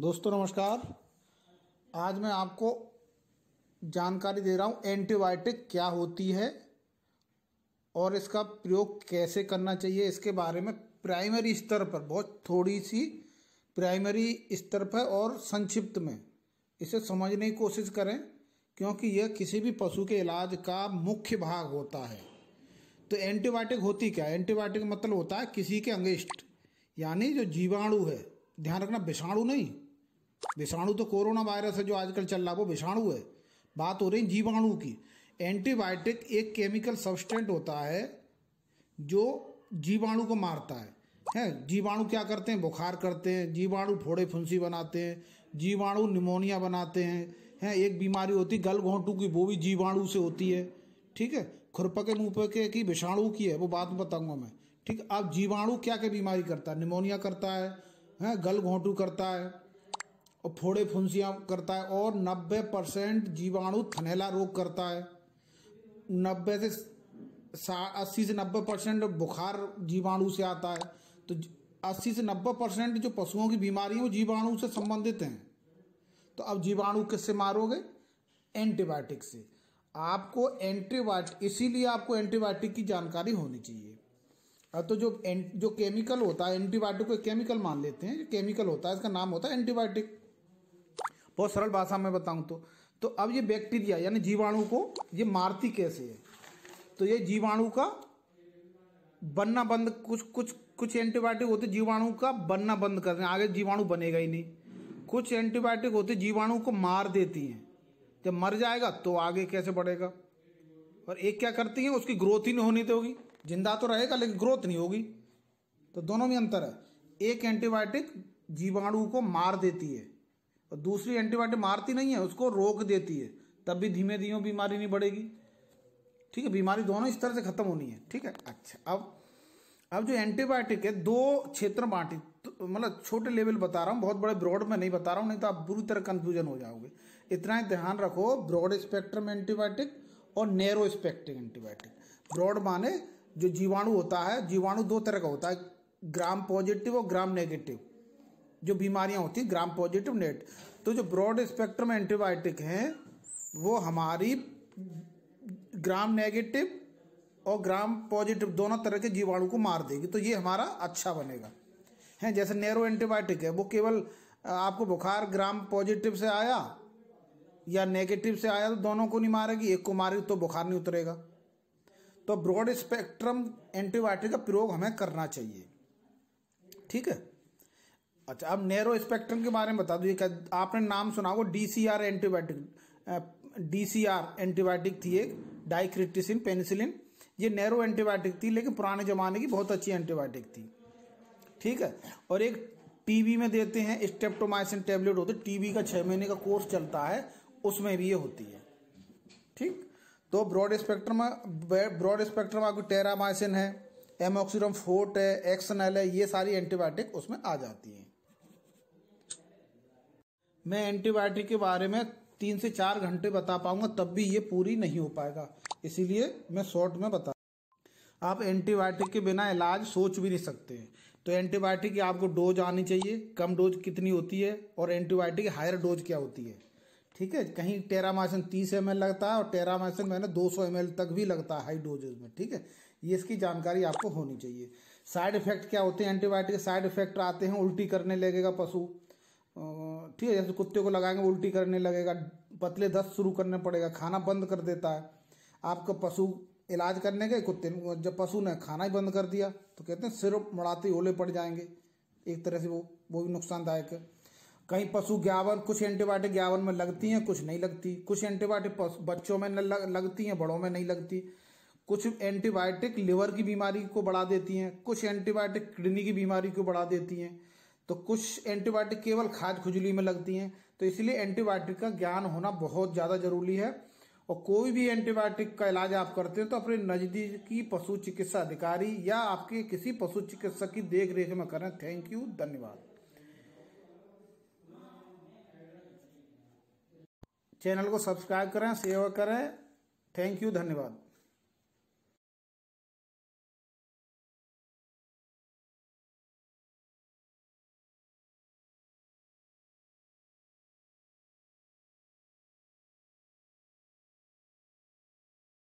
दोस्तों नमस्कार आज मैं आपको जानकारी दे रहा हूँ एंटीबायोटिक क्या होती है और इसका प्रयोग कैसे करना चाहिए इसके बारे में प्राइमरी स्तर पर बहुत थोड़ी सी प्राइमरी स्तर पर और संक्षिप्त में इसे समझने की कोशिश करें क्योंकि यह किसी भी पशु के इलाज का मुख्य भाग होता है तो एंटीबायोटिक होती क्या एंटीबायोटिक मतलब होता है किसी के अंगेस्ट यानी जो जीवाणु है ध्यान रखना विषाणु नहीं विषाणु तो कोरोना वायरस है जो आजकल चल रहा है वो विषाणु है बात हो रही जीवाणु की एंटीबायोटिक एक केमिकल सब्सटेंट होता है जो जीवाणु को मारता है है जीवाणु क्या करते हैं बुखार करते हैं जीवाणु फोड़े फुंसी बनाते हैं जीवाणु निमोनिया बनाते हैं हैं एक बीमारी होती है गल घोंटू की वो भी जीवाणु से होती है ठीक है खुरपा के मुँह के की विषाणु की है वो बात बताऊंगा मैं ठीक अब जीवाणु क्या क्या बीमारी करता है निमोनिया करता है हैं गल घोंटू करता है फोड़े फुंसियाँ करता है और 90 परसेंट जीवाणु थनेला रोग करता है 90 से अस्सी से 90 परसेंट बुखार जीवाणु से आता है तो 80 से 90 परसेंट जो पशुओं की बीमारी है वो जीवाणु से संबंधित हैं तो अब जीवाणु किससे मारोगे एंटीबायोटिक से आपको एंटीबायोटिक इसीलिए आपको एंटीबायोटिक की जानकारी होनी चाहिए तो जो जो केमिकल होता है एंटीबायोटिक को केमिकल मान लेते हैं केमिकल होता है इसका नाम होता है एंटीबायोटिक बहुत सरल भाषा में बताऊं तो तो अब ये बैक्टीरिया यानी जीवाणु को ये मारती कैसे है तो ये जीवाणु का बनना बंद कुछ कुछ कुछ एंटीबायोटिक होते जीवाणु का बनना बंद कर दें आगे जीवाणु बनेगा ही नहीं कुछ एंटीबायोटिक होते जीवाणु को मार देती हैं जब मर जाएगा तो आगे कैसे बढ़ेगा और एक क्या करती है उसकी ग्रोथ ही नहीं होनी तो होगी जिंदा तो रहेगा लेकिन ग्रोथ नहीं होगी तो दोनों में अंतर है एक एंटीबायोटिक जीवाणु को मार देती है और दूसरी एंटीबायोटिक मारती नहीं है उसको रोक देती है तब भी धीमे धीमे बीमारी नहीं बढ़ेगी ठीक है बीमारी दोनों इस तरह से खत्म होनी है ठीक है अच्छा अब अब जो एंटीबायोटिक है दो क्षेत्र बांटी तो, मतलब छोटे लेवल बता रहा हूँ बहुत बड़े ब्रॉड में नहीं बता रहा हूँ नहीं तो आप बुरी तरह कंफ्यूजन हो जाओगे इतना ही ध्यान रखो ब्रॉड स्पेक्ट्रम एंटीबायोटिक और नैरो स्पेक्ट्रम एंटीबायोटिक ब्रॉड माने जो जीवाणु होता है जीवाणु दो तरह का होता है ग्राम पॉजिटिव और ग्राम नेगेटिव जो बीमारियां होती हैं ग्राम पॉजिटिव नेट तो जो ब्रॉड स्पेक्ट्रम एंटीबायोटिक हैं वो हमारी ग्राम नेगेटिव और ग्राम पॉजिटिव दोनों तरह के जीवाणु को मार देगी तो ये हमारा अच्छा बनेगा है जैसे नेरो एंटीबायोटिक है वो केवल आपको बुखार ग्राम पॉजिटिव से आया या नेगेटिव से आया तो दोनों को नहीं मारेगी एक को मारेगी तो बुखार नहीं उतरेगा तो ब्रॉड स्पेक्ट्रम एंटीबायोटिक का प्रयोग हमें करना चाहिए ठीक है अच्छा अब नेरो स्पेक्ट्रम के बारे में बता दू आपने नाम सुना होगा D C R antibiotic D C R antibiotic थी एक डाइक्रिटिसिन पेनिसिलिन ये नेरो एंटीबायोटिक थी लेकिन पुराने ज़माने की बहुत अच्छी एंटीबायोटिक थी ठीक है और एक टीबी में देते हैं स्टेप्टोमाइसिन टेबलेट होते टीबी का छः महीने का कोर्स चलता है उसमें भी ये होती है ठीक तो ब्रॉड स्पेक्ट्रम ब्रॉड स्पेक्ट्रम आपकी टेरामाइसिन है एमोक्सीडम फोर्ट है एक्सनल है ये सारी एंटीबायोटिक उसमें आ जाती हैं मैं एंटीबायोटिक के बारे में तीन से चार घंटे बता पाऊंगा तब भी ये पूरी नहीं हो पाएगा इसीलिए मैं शॉर्ट में बता आप एंटीबायोटिक के बिना इलाज सोच भी नहीं सकते हैं तो एंटीबायोटिक की आपको डोज आनी चाहिए कम डोज कितनी होती है और एंटीबायोटिक की हायर डोज क्या होती है ठीक है कहीं टेरामाइसिन 30 एम लगता है और टेरामाइसिन मैंने 200 एम तक भी लगता है हाई डोजेज में ठीक है ये इसकी जानकारी आपको होनी चाहिए साइड इफेक्ट क्या होते हैं एंटीबायोटिक साइड इफेक्ट आते हैं उल्टी करने लगेगा पशु ठीक है जैसे कुत्ते को लगाएंगे उल्टी करने लगेगा पतले दस्त शुरू करने पड़ेगा खाना बंद कर देता है आपका पशु इलाज करने गए कुत्ते जब पशु ने खाना ही बंद कर दिया तो कहते हैं सिर मुड़ाते ओले पड़ जाएंगे एक तरह से वो वो भी नुकसानदायक है कहीं पशु ग्यावन कुछ एंटीबायोटिक ग्यावन में लगती हैं कुछ नहीं लगती कुछ एंटीबायोटिक बच्चों में लग, लगती हैं बड़ों में नहीं लगती कुछ एंटीबायोटिक लिवर की बीमारी को बढ़ा देती हैं कुछ एंटीबायोटिक किडनी की बीमारी को बढ़ा देती हैं तो कुछ एंटीबायोटिक केवल खाद खुजली में लगती हैं तो इसलिए एंटीबायोटिक का ज्ञान होना बहुत ज़्यादा जरूरी है और कोई भी एंटीबायोटिक का इलाज आप करते हैं तो अपने नज़दीकी पशु चिकित्सा अधिकारी या आपके किसी पशु चिकित्सक की देख रेख में करें थैंक यू धन्यवाद चैनल को सब्सक्राइब करें शेयर करें थैंक यू धन्यवाद